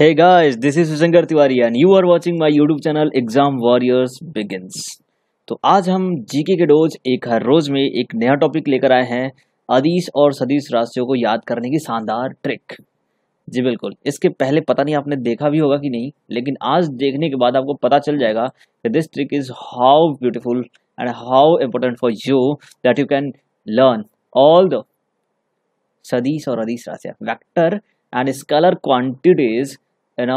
Hey guys, this is Sushankar Tiwari and you are watching my YouTube channel Exam Warriors Begins. तो आज हम GK के dose एक हर रोज में एक नया टॉपिक लेकर आए हैं अदीश और सदीश राशियों को याद करने की शानदार ट्रिक जी बिल्कुल इसके पहले पता नहीं आपने देखा भी होगा कि नहीं लेकिन आज देखने के बाद आपको पता चल जाएगा कि this trick is how beautiful and how important for you that you can learn all the सदीश और अदीश राशिया वैक्टर एंड स्कलर क्वान्टिटीज है ना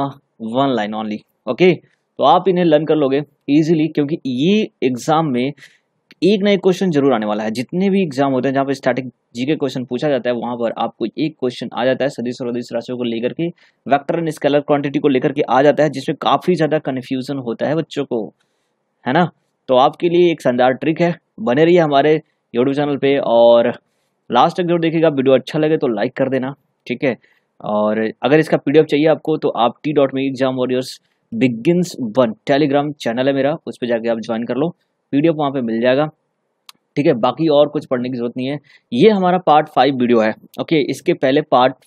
वन लाइन ऑनली ओके तो आप इन्हें लर्न कर लोगे इजीली क्योंकि ये एग्जाम में एक ना एक क्वेश्चन जरूर आने वाला है जितने भी एग्जाम होते हैं जहाँ पर स्टैटिक जीके क्वेश्चन पूछा जाता है वहाँ पर आपको एक क्वेश्चन आ जाता है सदिश और अधिस राशियों को लेकर के वेक्टर एंड स्केलर क्वांटिटी को लेकर के आ जाता है जिसमें काफ़ी ज़्यादा कन्फ्यूजन होता है बच्चों को है ना तो आपके लिए एक शानदार ट्रिक है बने है हमारे यूट्यूब चैनल पर और लास्ट तक जरूर देखिएगा वीडियो अच्छा लगे तो लाइक कर देना ठीक है और अगर इसका पी चाहिए आपको तो आप टी डॉट में exam warriors beginners one telegram channel है मेरा उस पर जाके आप ज्वाइन कर लो पी डी वहाँ पर मिल जाएगा ठीक है बाकी और कुछ पढ़ने की जरूरत नहीं है ये हमारा पार्ट फाइव वीडियो है ओके इसके पहले part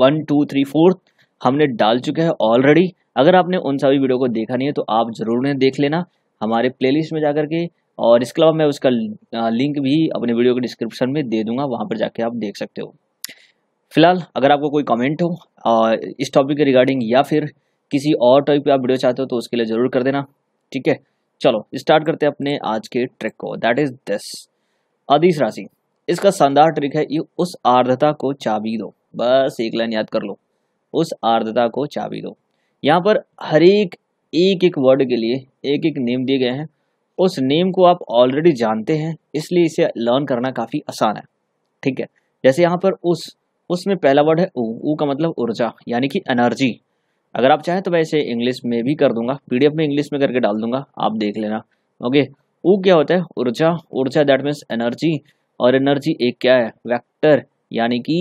one two three fourth हमने डाल चुके हैं ऑलरेडी अगर आपने उन सभी वीडियो को देखा नहीं है तो आप जरूर उन्हें देख लेना हमारे प्लेलिस्ट में जाकर के और इसके अलावा मैं उसका लिंक भी अपने वीडियो के डिस्क्रिप्शन में दे दूंगा वहाँ पर जाके आप देख सकते हो फिलहाल अगर आपको कोई कमेंट हो और इस टॉपिक के रिगार्डिंग या फिर किसी और टॉपिक पे आप वीडियो चाहते हो तो उसके लिए ज़रूर कर देना ठीक है चलो स्टार्ट करते हैं अपने आज के ट्रिक को दैट इज़ दिस अधिस राशि इसका शानदार ट्रिक है ये उस आर्द्रता को चाबी दो बस एक लाइन याद कर लो उस आर्द्रता को चाबी दो यहाँ पर हर एक एक एक वर्ड के लिए एक एक नेम दिए गए हैं उस नेम को आप ऑलरेडी जानते हैं इसलिए इसे लर्न करना काफ़ी आसान है ठीक है जैसे यहाँ पर उस उसमें पहला वर्ड है ऊ ऊ का मतलब ऊर्जा यानी कि एनर्जी अगर आप चाहें तो मैं इसे इंग्लिश में भी कर दूंगा पीडीएफ में इंग्लिश में करके डाल दूंगा आप देख लेना ओके ऊ क्या होता है ऊर्जा ऊर्जा दैट मीन्स एनर्जी और एनर्जी एक क्या है वैक्टर यानी कि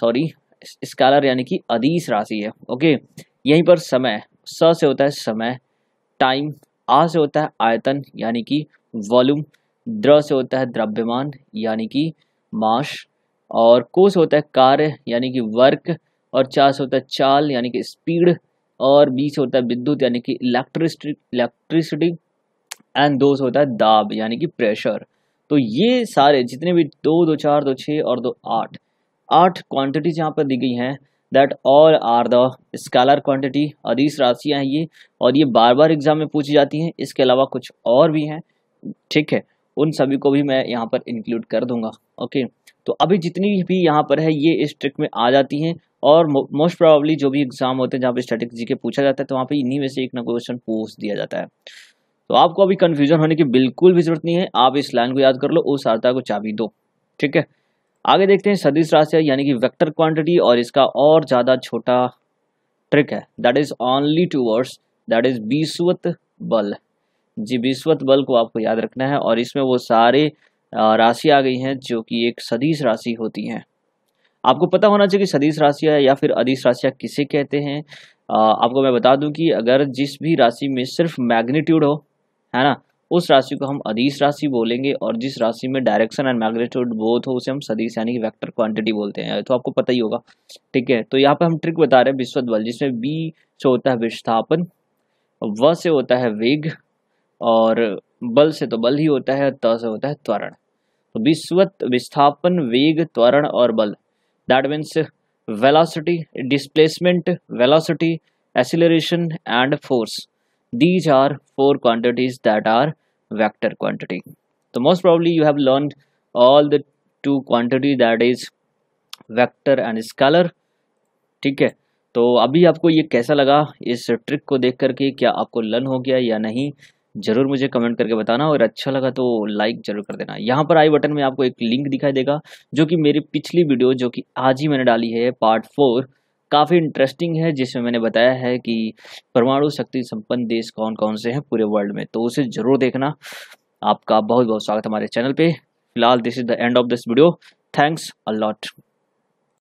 सॉरी स्कैलर यानी कि अधिस राशि है ओके यहीं पर समय स से होता है समय टाइम आ से होता है आयतन यानी कि वॉल्यूम द्र से होता है द्रव्यमान यानी कि माश और कोस होता है कार्य यानी कि वर्क और चास होता है चाल यानी कि स्पीड और बीस होता है विद्युत यानी कि इलेक्ट्रिसिटी इलेक्ट्रिसिटी एंड दोस होता है दाब यानी कि प्रेशर तो ये सारे जितने भी दो दो चार दो छः और दो आठ आठ क्वांटिटीज यहाँ पर दी गई हैं that all are the scalar quantity अधिस राशियाँ हैं ये और ये बार बार एग्जाम में पूछी जाती हैं इसके अलावा कुछ और भी हैं ठीक है उन सभी को भी मैं यहाँ पर इंक्लूड कर दूंगा ओके okay. तो अभी जितनी भी यहाँ पर है ये इस ट्रिक में आ जाती हैं और मोस्ट प्रोबेबली जो भी एग्जाम होते हैं जहाँ पे स्टैटिक जी के पूछा जाता है तो वहाँ पे इन्हीं में से एक ना क्वेश्चन पूछ दिया जाता है तो आपको अभी कन्फ्यूजन होने की बिल्कुल भी जरूरत नहीं है आप इस लाइन को याद कर लो उस आर्ता को चाबी दो ठीक है आगे देखते हैं सदिश राशि यानी कि वेक्टर क्वांटिटी और इसका और ज़्यादा छोटा ट्रिक है that is only two words that is बीसवत बल जी बीसवत बल को आपको याद रखना है और इसमें वो सारे राशि आ गई हैं जो कि एक सदीश राशि होती हैं आपको पता होना चाहिए कि सदीश राशियाँ या फिर अधिश राशियाँ किसे कहते हैं आपको मैं बता दूं कि अगर जिस भी राशि में सिर्फ मैग्नीट्यूड हो है ना उस राशि को हम अधीश राशि बोलेंगे और जिस राशि में डायरेक्शन एंड मैग्नीट्यूड बोथ हो उसे हम सदीश यानी कि वेक्टर क्वांटिटी बोलते हैं तो आपको पता ही होगा ठीक है तो यहाँ पर हम ट्रिक बता रहे हैं विश्वत बल जिसमें बी से होता है विस्थापन व से होता है वेग और बल से तो बल ही होता है त से होता है त्वरण तो विस्वत विस्थापन वेग त्वरण और बल that means velocity displacement velocity acceleration and force these are four quantities that are vector quantity तो most probably you have learn all the two quantity that is vector and scalar ठीक है तो अभी आपको ये कैसा लगा इस ट्रिक को देख करके क्या आपको लर्न हो गया या नहीं ज़रूर मुझे कमेंट करके बताना और अच्छा लगा तो लाइक ज़रूर कर देना यहाँ पर आई बटन में आपको एक लिंक दिखाई देगा जो कि मेरी पिछली वीडियो जो कि आज ही मैंने डाली है पार्ट फोर काफ़ी इंटरेस्टिंग है जिसमें मैंने बताया है कि परमाणु शक्ति संपन्न देश कौन कौन से हैं पूरे वर्ल्ड में तो उसे ज़रूर देखना आपका बहुत बहुत स्वागत हमारे चैनल पे फिलहाल this is the end of this video thanks a